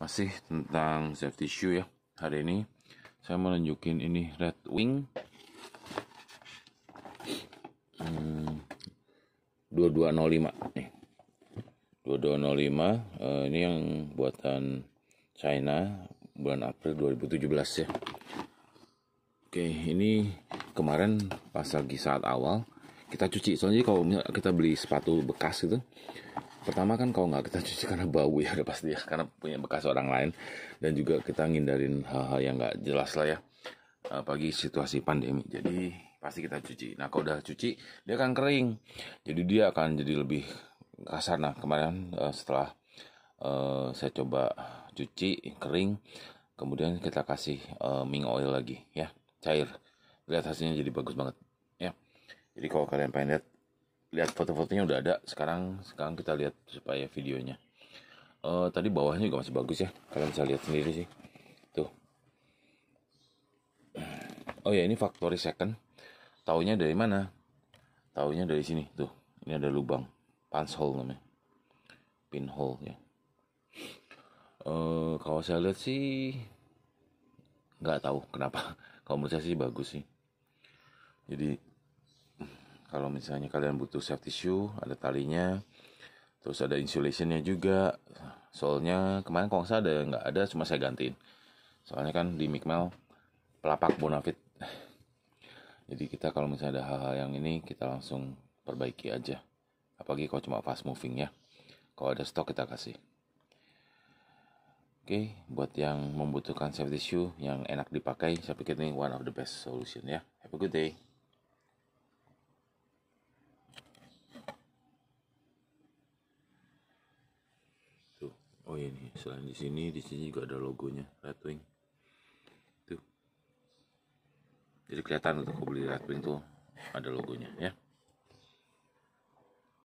masih tentang safety shoe ya hari ini saya mau nunjukin ini Red Wing hmm, 2205 nih 2205 uh, eh, ini yang buatan China bulan April 2017 ya oke ini kemarin pas lagi saat awal kita cuci soalnya kalau kita beli sepatu bekas gitu pertama kan kalau nggak kita cuci karena bau ya udah pasti ya karena punya bekas orang lain dan juga kita ngindarin hal-hal yang nggak jelas lah ya pagi situasi pandemi jadi pasti kita cuci nah kalau udah cuci dia akan kering jadi dia akan jadi lebih kasar nah kemarin eh, setelah eh, saya coba cuci kering kemudian kita kasih eh, ming oil lagi ya cair lihat hasilnya jadi bagus banget jadi kalau kalian pengen lihat lihat foto-fotonya udah ada sekarang sekarang kita lihat supaya videonya uh, tadi bawahnya juga masih bagus ya kalian bisa lihat sendiri sih tuh oh ya ini factory second taunya dari mana taunya dari sini tuh ini ada lubang punch hole namanya Pin hole ya uh, eh, kalau saya lihat sih nggak tahu kenapa kalau menurut saya sih bagus sih jadi kalau misalnya kalian butuh safety shoe ada talinya terus ada insulationnya juga soalnya kemarin kalau saya ada nggak ada cuma saya gantiin soalnya kan di mikmel pelapak bonafit jadi kita kalau misalnya ada hal-hal yang ini kita langsung perbaiki aja apalagi kalau cuma fast moving ya kalau ada stok kita kasih oke buat yang membutuhkan safety shoe yang enak dipakai saya pikir ini one of the best solution ya have a good day oh ini iya selain di sini di sini juga ada logonya Red Wing tuh jadi kelihatan untuk beli Red Wing tuh ada logonya ya